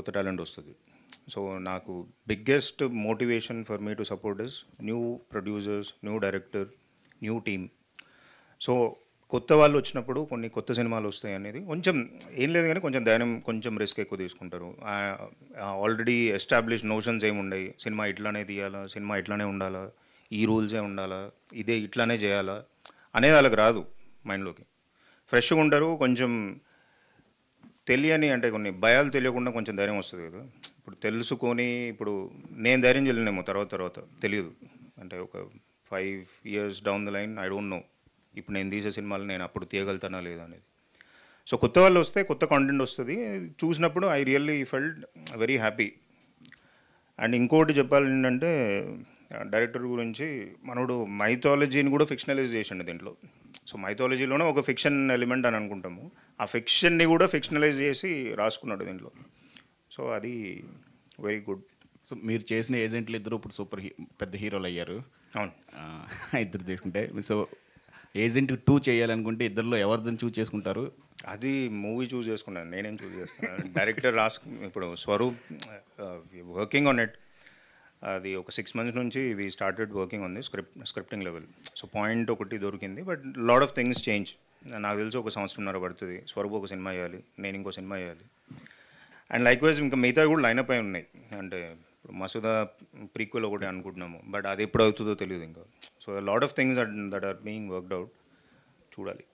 కొత్త టాలెంట్ వస్తుంది సో నాకు biggest motivation for me to support is new producers new director new team so కొత్త వాళ్ళు వచ్చినప్పుడు కొన్ని కొత్త సినిమాలు వస్తాయి అనేది కొంచెం ఏం లేదు కానీ కొంచెం ధైర్యం కొంచెం రిస్క్ ఎక్కువ తీసుకుంటారు ఆల్రెడీ ఎస్టాబ్లిష్ నోషన్స్ ఏమి ఉన్నాయి సినిమా ఇట్లానే తీయాలా సినిమా ఇట్లానే ఉండాలా ఈ రూల్సే ఉండాలా ఇదే ఇట్లానే చేయాలా అనేది వాళ్ళకి రాదు మైండ్లోకి ఫ్రెష్గా ఉంటారు కొంచెం తెలియని అంటే కొన్ని భయాలు తెలియకుండా కొంచెం ధైర్యం వస్తుంది కదా ఇప్పుడు తెలుసుకొని ఇప్పుడు నేను ధైర్యం చెల్లినేమో తర్వాత తర్వాత తెలియదు అంటే ఒక five years down the line I don't know ఇప్పుడు నేను తీసే సినిమాలు నేను అప్పుడు తీయగలుగుతానా లేదా అనేది సో కొత్త వాళ్ళు వస్తే కొత్త కాంటెంట్ వస్తుంది చూసినప్పుడు I really felt very happy and ఇంకోటి చెప్పాలి ఏంటంటే డైరెక్టర్ గురించి మనోడు మైథాలజీని కూడా ఫిక్షనలైజ్ చేసిండు దీంట్లో సో మైథాలజీలోనే ఒక ఫిక్షన్ ఎలిమెంట్ అని అనుకుంటాము ఆ ఫిక్షన్ని కూడా ఫిక్షనలైజ్ చేసి రాసుకున్నాడు దీంట్లో సో అది వెరీ గుడ్ సో మీరు చేసిన ఏజెంట్లు ఇద్దరు ఇప్పుడు సూపర్ హీ పెద్ద హీరోలు అయ్యారు అవును ఇద్దరు చేసుకుంటే సో ఏజెంట్ టూ చేయాలనుకుంటే ఇద్దరులో ఎవరిదని చూజ్ చేసుకుంటారు అది మూవీ చూజ్ చేసుకున్నాను నేనేం చూజ్ చేస్తాను డైరెక్టర్ రాసు ఇప్పుడు స్వరూప్ వర్కింగ్ ఆన్ ఇట్ అది ఒక సిక్స్ మంత్స్ నుంచి వీ స్టార్టెడ్ వర్కింగ్ ఉంది script scripting level so point ఒకటి దొరికింది but lot of things change నాకు తెలిసి ఒక సంవత్సరంన్నర పడుతుంది స్వరూప్ ఒక సినిమా చేయాలి నేను ఇంకో సినిమా చేయాలి అండ్ లైక్ వైజ్ ఇంకా మిగతా కూడా లైన్ అప్ అయి ఉన్నాయి అంటే ఇప్పుడు మసూద ప్రీక్వెల్ ఒకటి అనుకుంటున్నాము బట్ అది ఎప్పుడు అవుతుందో తెలియదు ఇంకా so lot of things that are being worked out చూడాలి